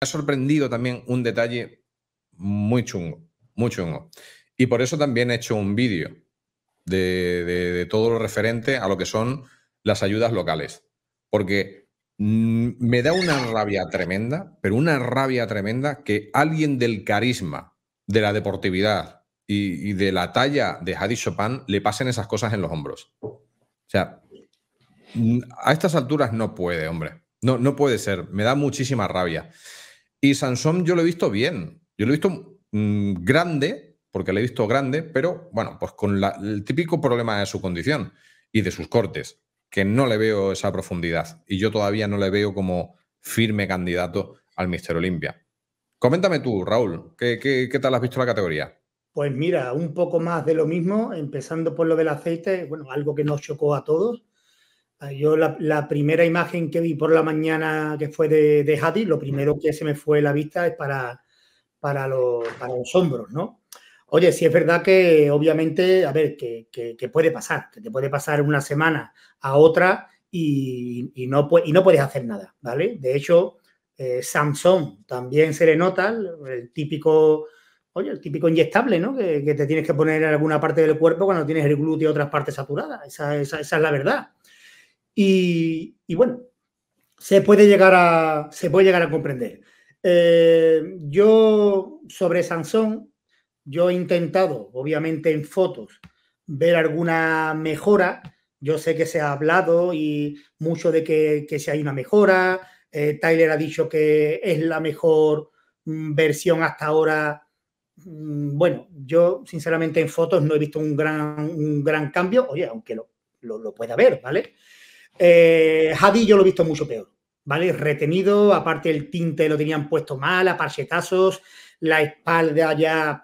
me ha sorprendido también un detalle muy chungo, muy chungo. Y por eso también he hecho un vídeo de, todo lo referente a lo que son las ayudas locales. Porque mm, me da una rabia tremenda, pero una rabia tremenda que alguien del carisma, de la deportividad y, de la talla de Hadi Chopin le pasen esas cosas en los hombros. O sea, mm, a estas alturas no puede, hombre. No, no puede ser. Me da muchísima rabia. Y Sansón yo lo he visto bien. Yo lo he visto mm, grande, porque lo he visto grande, pero bueno, pues con el típico problema de su condición y de sus cortes, que no le veo esa profundidad. Y yo todavía no le veo como firme candidato al Mister Olimpia. Coméntame tú, Raúl, ¿qué, qué tal has visto la categoría? Pues mira, un poco más de lo mismo, empezando por lo del aceite, bueno, algo que nos chocó a todos, yo la, primera imagen que vi por la mañana que fue de, de lo primero que se me fue la vista es para, para, los, para los hombros, ¿no? Oye, si es verdad que obviamente, a ver, que, puede pasar, que te puede pasar una semana a otra y, y, no, y no puedes hacer nada, ¿vale? De hecho, eh, Samsung también se le nota el, típico, oye, el típico inyectable, ¿no? Que, te tienes que poner en alguna parte del cuerpo cuando tienes el glúteo y otras partes saturadas. esa, esa es la verdad y, bueno, se puede llegar a, se puede llegar a comprender. Eh, yo sobre Sansón, yo he intentado, obviamente en fotos, ver alguna mejora. Yo sé que se ha hablado y mucho de que, si hay una mejora. Eh, Tyler ha dicho que es la mejor mm, versión hasta ahora. Mm, bueno, yo sinceramente en fotos no he visto un gran, un gran cambio, oye, aunque lo pueda ver, ¿vale? Eh, Javi yo lo he visto mucho peor, ¿vale? Retenido, aparte el tinte lo tenían puesto mal, a parchetazos, la espalda ya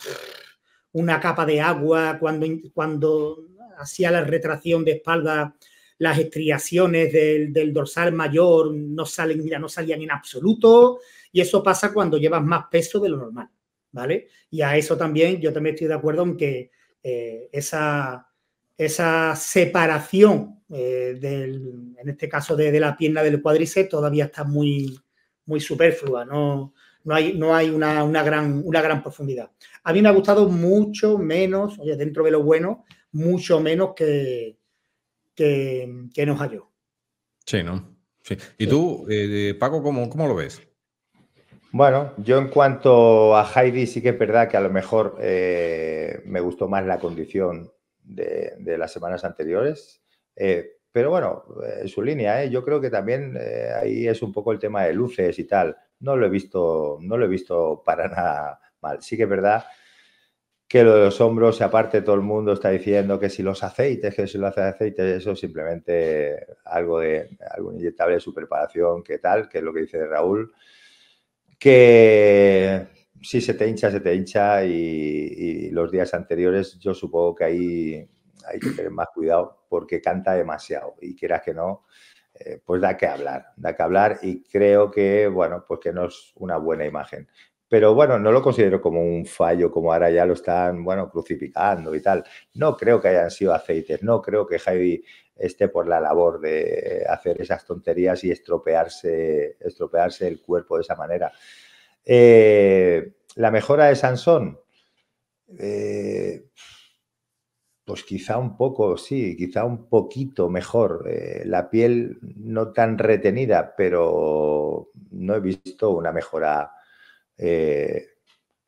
una capa de agua cuando, cuando hacía la retracción de espalda las estriaciones del, dorsal mayor no salen, mira, no salían en absoluto, y eso pasa cuando llevas más peso de lo normal, ¿vale? Y a eso también yo también estoy de acuerdo en que eh, esa, esa separación, eh, en este caso de, la pierna del cuádriceps, todavía está muy, muy superflua, no, no hay, no hay una, gran, una gran profundidad. A mí me ha gustado mucho menos, oye, dentro de lo bueno, mucho menos que, que, que nos halló. Sí, ¿no? Sí. ¿Y tú, eh, eh, Paco, ¿cómo, lo ves? Bueno, yo en cuanto a Heidi, sí que es verdad que a lo mejor me gustó más la condición de, las semanas anteriores. Eh, pero bueno, en su línea, ¿eh? yo creo que también eh, ahí es un poco el tema de luces y tal. No lo he visto, no lo he visto para nada mal. Sí que es verdad que lo de los hombros, aparte todo el mundo está diciendo que si los aceites, que si hace aceites, eso simplemente algo de algún inyectable de su preparación, que tal, que es lo que dice Raúl, que si se te hincha, se te hincha y, los días anteriores yo supongo que ahí hay que tener más cuidado porque canta demasiado y quieras que no, eh, pues da que hablar, da que hablar y creo que, bueno, pues que no es una buena imagen. Pero bueno, no lo considero como un fallo, como ahora ya lo están, bueno, crucificando y tal. No creo que hayan sido aceites, no creo que Heidi esté por la labor de hacer esas tonterías y estropearse, estropearse el cuerpo de esa manera. Eh, la mejora de Sansón. Eh, pues quizá un poco, sí, quizá un poquito mejor. Eh, la piel no tan retenida, pero no he visto una mejora.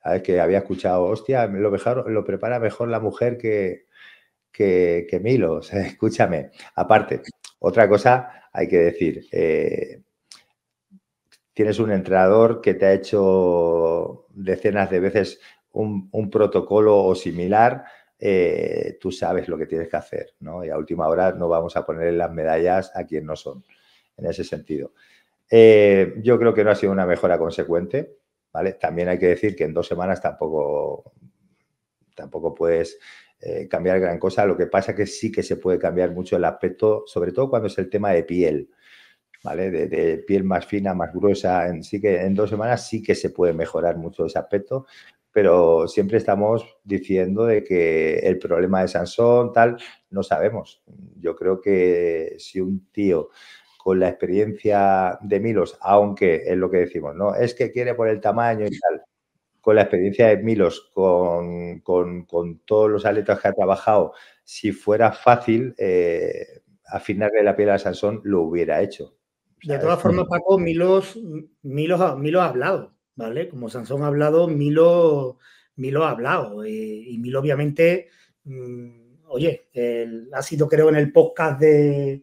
a ver, que había escuchado, hostia, lo, lo prepara mejor la mujer que, que, que Milo. escúchame. Aparte, otra cosa hay que decir tienes un entrenador que te ha hecho decenas de veces un, protocolo o similar, eh, tú sabes lo que tienes que hacer, ¿no? Y a última hora no vamos a poner las medallas a quien no son, en ese sentido. Eh, yo creo que no ha sido una mejora consecuente, ¿vale? También hay que decir que en dos semanas tampoco, tampoco puedes eh, cambiar gran cosa. Lo que pasa es que sí que se puede cambiar mucho el aspecto, sobre todo cuando es el tema de piel. ¿vale? De, piel más fina, más gruesa. En, sí que en dos semanas sí que se puede mejorar mucho ese aspecto, pero siempre estamos diciendo de que el problema de Sansón, tal, no sabemos. Yo creo que si un tío con la experiencia de Milos, aunque es lo que decimos, ¿no? Es que quiere por el tamaño y tal. Con la experiencia de Milos, con, todos los atletas que ha trabajado, si fuera fácil eh, afinarle la piel a Sansón, lo hubiera hecho de todas formas, Paco, Milos, Milos, ha hablado, ¿vale? Como Sansón ha hablado, Milo, Milo ha hablado. Y, eh, y Milo, obviamente, mm, oye, ha sido, creo, en el podcast de,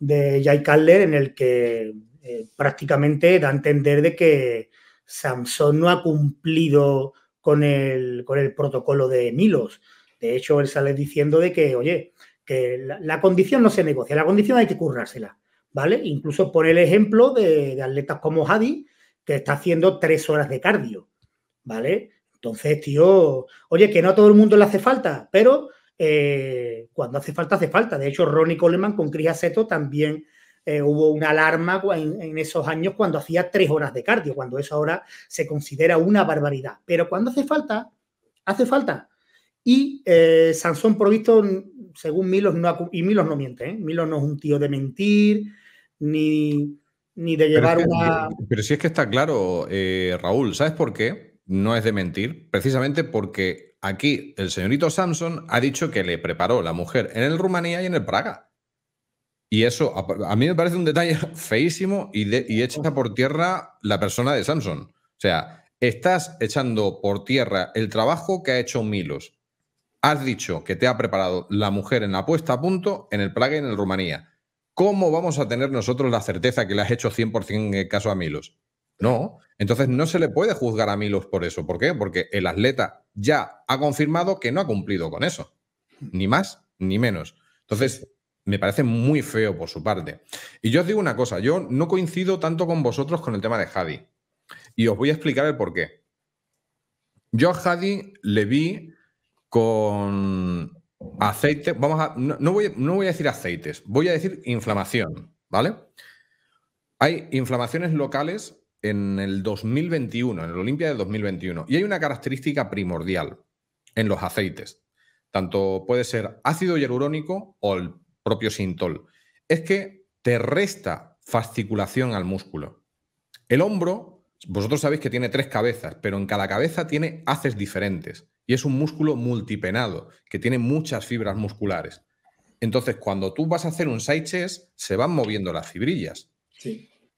de Jay en el que eh, prácticamente da a entender de que Sansón no ha cumplido con el, con el protocolo de Milos. De hecho, él sale diciendo de que, oye, que la condición no se negocia, la condición hay que currársela. ¿vale? Incluso por el ejemplo de, atletas como Hadi, que está haciendo tres horas de cardio, ¿vale? Entonces, tío, oye, que no a todo el mundo le hace falta, pero eh, cuando hace falta, hace falta. De hecho, Ronnie Coleman con Chris Aceto también eh, hubo una alarma en, esos años cuando hacía tres horas de cardio, cuando eso ahora se considera una barbaridad. Pero cuando hace falta, hace falta. Y eh, Sansón Provisto, según Milos, y Milos no miente, ¿eh? Milos no es un tío de mentir, ni, de llevar pero una... pero si es que está claro, eh, Raúl, ¿sabes por qué? No es de mentir, precisamente porque aquí el señorito Samson ha dicho que le preparó la mujer en el Rumanía y en el Praga. Y eso a, mí me parece un detalle feísimo y, de, y echa por tierra la persona de Samson. O sea, estás echando por tierra el trabajo que ha hecho Milos. Has dicho que te ha preparado la mujer en la puesta a punto en el Praga y en el Rumanía ¿cómo vamos a tener nosotros la certeza que le has hecho 100% eh, caso a Milos? No, entonces no se le puede juzgar a Milos por eso. ¿Por qué? Porque el atleta ya ha confirmado que no ha cumplido con eso, ni más ni menos. Entonces, me parece muy feo por su parte. Y yo os digo una cosa, yo no coincido tanto con vosotros con el tema de Hadi. Y os voy a explicar el por qué. Yo a Hadi le vi con aceite, vamos a, no, voy, a decir aceites, voy a decir inflamación, ¿vale? Hay inflamaciones locales en el 2021, en el Olimpia de 2021, y hay una característica primordial en los aceites, tanto puede ser ácido hialurónico o el propio sintol, es que te resta fasciculación al músculo. El hombro, vosotros sabéis que tiene tres cabezas, pero en cada cabeza tiene haces diferentes y es un músculo multipenado, que tiene muchas fibras musculares. Entonces, cuando tú vas a hacer un side chest, se van moviendo las fibrillas.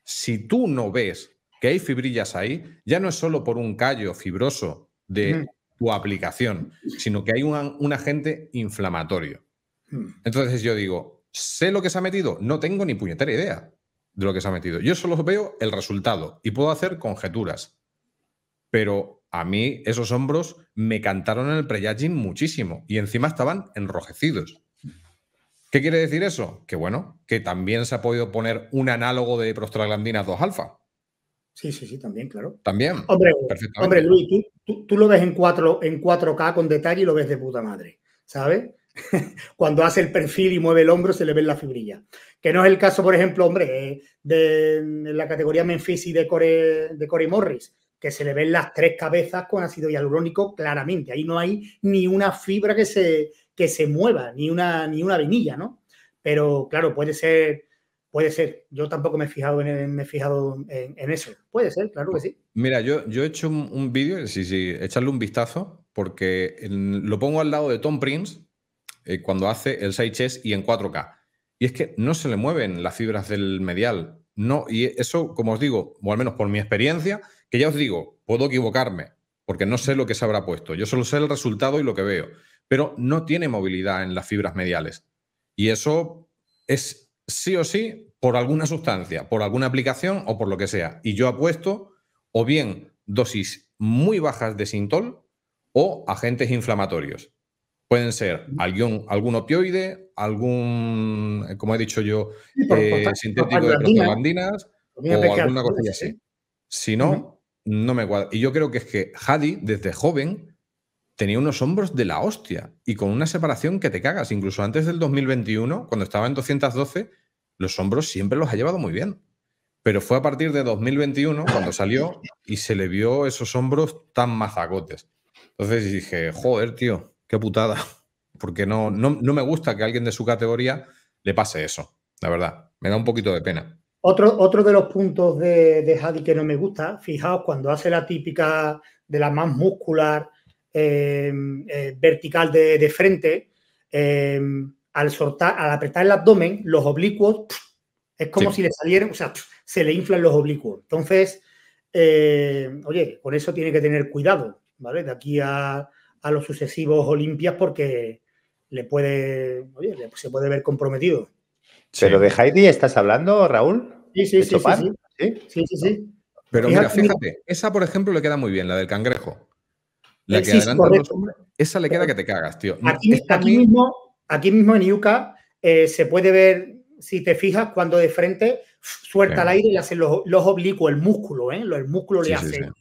Si tú no ves que hay fibrillas ahí, ya no es solo por un callo fibroso de tu aplicación, sino que hay un, agente inflamatorio. Hmm. Entonces yo digo, ¿sé lo que se ha metido? No tengo ni puñetera idea de lo que se ha metido. Yo solo veo el resultado y puedo hacer conjeturas. Pero a mí esos hombros me cantaron en el preyajin muchísimo y encima estaban enrojecidos. ¿Qué quiere decir eso? Que bueno, que también se ha podido poner un análogo de prostaglandinas 2 alfa. Sí, sí, sí, también, claro. También. Hombre, Luis, tú, lo ves en, 4, en 4K con detalle y lo ves de puta madre, ¿sabes? Cuando hace el perfil y mueve el hombro se le ve la fibrilla. Que no es el caso, por ejemplo, hombre, eh, de, la categoría Memphis y de Corey de Corey Morris, que se le ven las tres cabezas con ácido hialurónico claramente. Ahí no hay ni una fibra que se, que se mueva, ni una, ni una vinilla, ¿no? Pero claro, puede ser, puede ser. Yo tampoco me he fijado en, me he fijado en, eso. Puede ser, claro que sí. Mira, yo, yo he hecho un, vídeo, sí, sí, echarle un vistazo, porque lo pongo al lado de Tom Prince eh, cuando hace el 6 y en 4K. Y es que no se le mueven las fibras del medial. No, y eso, como os digo, o al menos por mi experiencia, que ya os digo, puedo equivocarme, porque no sé lo que se habrá puesto. Yo solo sé el resultado y lo que veo. Pero no tiene movilidad en las fibras mediales. Y eso es sí o sí por alguna sustancia, por alguna aplicación o por lo que sea. Y yo apuesto o bien dosis muy bajas de sintol o agentes inflamatorios. Pueden ser algún, algún opioide, algún, como he dicho yo, eh, sintético de prostaglandinas o alguna cosa así. Si no, no me Y yo creo que es que Hadi, desde joven, tenía unos hombros de la hostia y con una separación que te cagas. Incluso antes del 2021, cuando estaba en 212, los hombros siempre los ha llevado muy bien. Pero fue a partir de 2021 cuando salió y se le vio esos hombros tan mazacotes. Entonces dije, joder, tío, qué putada. Porque no, no, no me gusta que alguien de su categoría le pase eso, la verdad. Me da un poquito de pena. Otro, de los puntos de, de Hadi que no me gusta, fijaos, cuando hace la típica de la más muscular, em, eh, vertical de, frente, em, al soltar, al apretar el abdomen, los oblicuos es como si le salieran, o sea, se le inflan los oblicuos. Entonces, eh, oye, con eso tiene que tener cuidado, ¿vale? De aquí a, a los sucesivos Olimpias, porque le puede, oye, se puede ver comprometido. ¿Pero de Heidi estás hablando, Raúl? Sí, sí, sí, Pero mira, fíjate, esa por ejemplo le queda muy bien, la del cangrejo. La que adelanta los hombres, esa le queda que te cagas, tío. Aquí, mismo, aquí mismo en Yuka eh, se puede ver, si te fijas, cuando de frente suelta el aire y le los, oblicuos, el músculo, ¿eh? El músculo le hace. o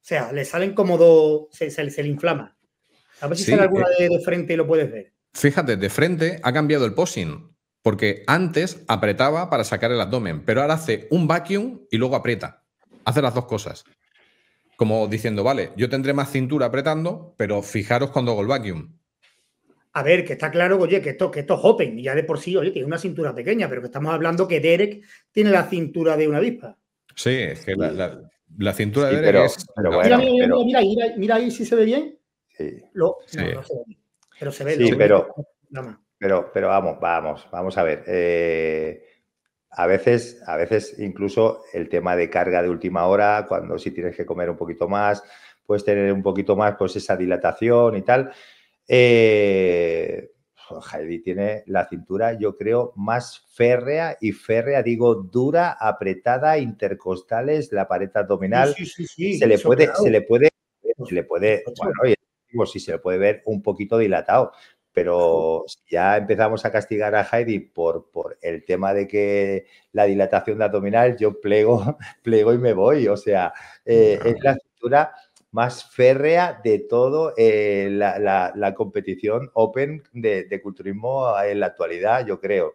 sea, le salen como dos, se, le inflama. A ver si sale alguna eh. de, de, frente y lo puedes ver. Fíjate, de frente ha cambiado el posing. Porque antes apretaba para sacar el abdomen, pero ahora hace un vacuum y luego aprieta. Hace las dos cosas. Como diciendo, vale, yo tendré más cintura apretando, pero fijaros cuando hago el vacuum. A ver, que está claro, oye, que esto, que esto es open, ya de por sí, oye, tiene una cintura pequeña, pero que estamos hablando que Derek tiene la cintura de una avispa. Sí, que la, cintura de Derek mira, mira, mira, ahí si se ve bien. Sí. no, se ve bien, pero se ve. Sí, pero. Nada más. Pero, pero vamos, vamos, vamos a ver. Eh, a veces, a veces incluso el tema de carga de última hora, cuando si tienes que comer un poquito más, puedes tener un poquito más, pues esa dilatación y tal. Heidi eh, tiene la cintura, yo creo, más férrea y férrea, digo, dura, apretada, intercostales, la pared abdominal. Sí, sí, sí, se, le puede, se, le puede, le puede, si se le puede ver un poquito dilatado, pero ya empezamos a castigar a Heidi por, por el tema de que la dilatación de abdominal, yo plego, plego y me voy. O sea, eh, es la estructura más férrea de todo eh, la, la, competición open de, culturismo ah, en la actualidad, yo creo.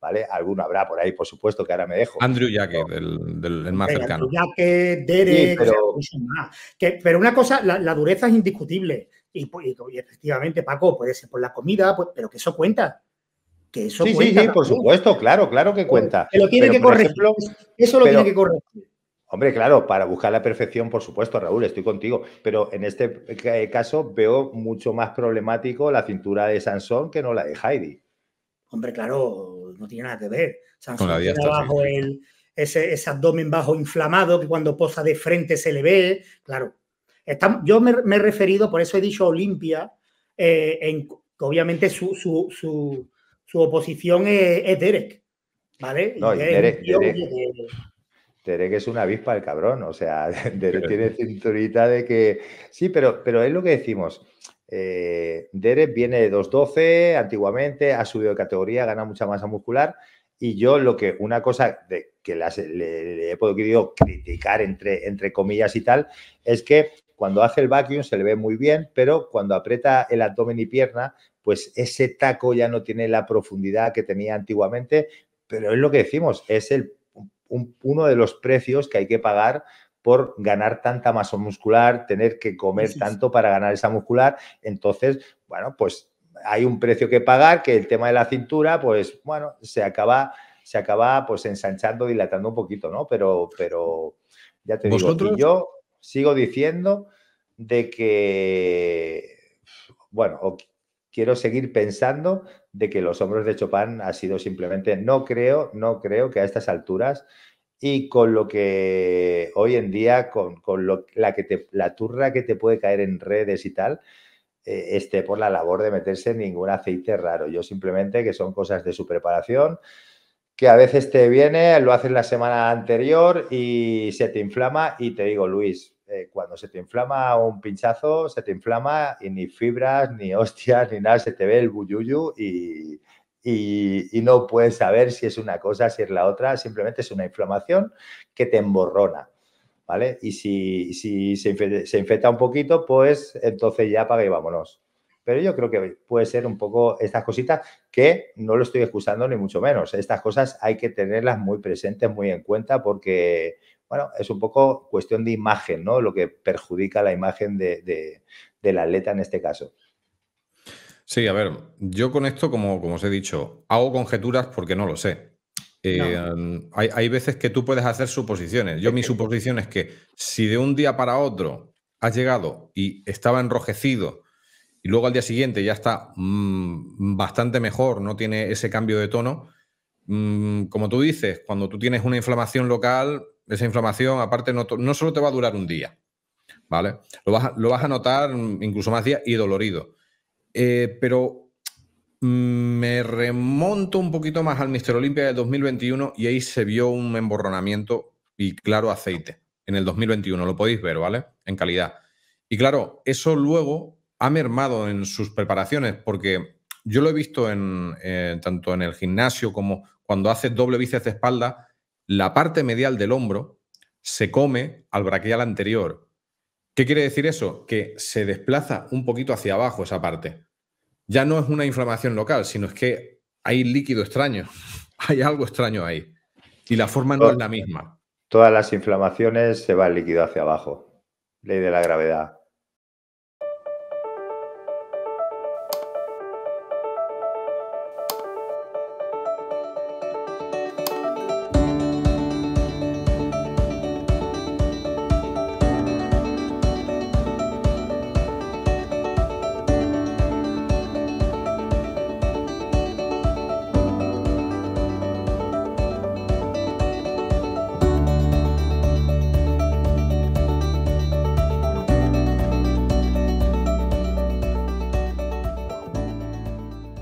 ¿Vale? Alguno habrá por ahí, por supuesto, que ahora me dejo. Andrew Jacket, el, del, más cercano. Andrew Jacket, Derek, pero... pero... una cosa, la, la dureza es indiscutible y, efectivamente, Paco, puede ser por la comida, pues, pero que eso cuenta. Que eso sí, sí, sí, por supuesto, claro, claro que pues, cuenta. tiene que corregir. eso lo tiene que corregir. Hombre, claro, para buscar la perfección, por supuesto, Raúl, estoy contigo, pero en este eh, caso veo mucho más problemático la cintura de Sansón que no la de Heidi. Hombre, claro, no tiene nada que ver. Sansón ese, ese abdomen bajo inflamado que cuando posa de frente se le ve, claro, yo me, he referido, por eso he dicho Olimpia, eh, obviamente su, oposición es, Derek, ¿vale? No, Derek, es una avispa el cabrón, o sea, Derek tiene cinturita de que... Sí, pero, pero es lo que decimos. Eh, Derek viene de 2.12 antiguamente, ha subido de categoría, gana mucha masa muscular. Y yo lo que, una cosa que le, he podido criticar entre, entre comillas y tal, es que cuando hace el vacuum se le ve muy bien, pero cuando aprieta el abdomen y pierna, pues ese taco ya no tiene la profundidad que tenía antiguamente, pero es lo que decimos, es el, uno de los precios que hay que pagar por ganar tanta masa muscular, tener que comer tanto para ganar esa muscular. Entonces, bueno, pues hay un precio que pagar, que el tema de la cintura, pues bueno, se acaba, se acaba pues ensanchando, dilatando un poquito, ¿no? Pero, pero ya te digo, y yo sigo diciendo de que, bueno, quiero seguir pensando de que los hombros de Chopin ha sido simplemente, no creo, no creo que a estas alturas y con lo que hoy en día, con, lo, la, que la turra que te puede caer en redes y tal, eh, esté por la labor de meterse en ningún aceite raro. Yo simplemente que son cosas de su preparación, que a veces te viene, lo haces la semana anterior y se te inflama y te digo, Luis, eh, cuando se te inflama un pinchazo, se te inflama y ni fibras, ni hostias, ni nada, se te ve el buyuyu y, no puedes saber si es una cosa, si es la otra, simplemente es una inflamación que te emborrona. ¿Vale? Y si, se, infecta, un poquito, pues entonces ya apaga y vámonos. Pero yo creo que puede ser un poco estas cositas que no lo estoy excusando ni mucho menos. Estas cosas hay que tenerlas muy presentes, muy en cuenta, porque bueno, es un poco cuestión de imagen, ¿no? Lo que perjudica la imagen de, del atleta en este caso. Sí, a ver, yo con esto, como, como os he dicho, hago conjeturas porque no lo sé. Eh, mm, hay, veces que tú puedes hacer suposiciones. Yo mi suposición es que si de un día para otro has llegado y estaba enrojecido y luego al día siguiente ya está mm, bastante mejor, no tiene ese cambio de tono, mm, como tú dices, cuando tú tienes una inflamación local, esa inflamación, aparte, no, solo te va a durar un día, ¿vale? Lo vas, a notar incluso más días y dolorido. Eh, pero mm, me remonto un poquito más al Mister Olympia del 2021 y ahí se vio un emborronamiento y claro aceite en el 2021, lo podéis ver, ¿vale? En calidad. Y claro, eso luego ha mermado en sus preparaciones porque yo lo he visto en, eh, tanto en el gimnasio como cuando hace doble bíceps de espalda, la parte medial del hombro se come al braquial anterior. ¿Qué quiere decir eso? Que se desplaza un poquito hacia abajo esa parte. Ya no es una inflamación local, sino es que hay líquido extraño, hay algo extraño ahí. Y la forma no es la misma. Todas las inflamaciones se van líquido hacia abajo. Ley de la gravedad.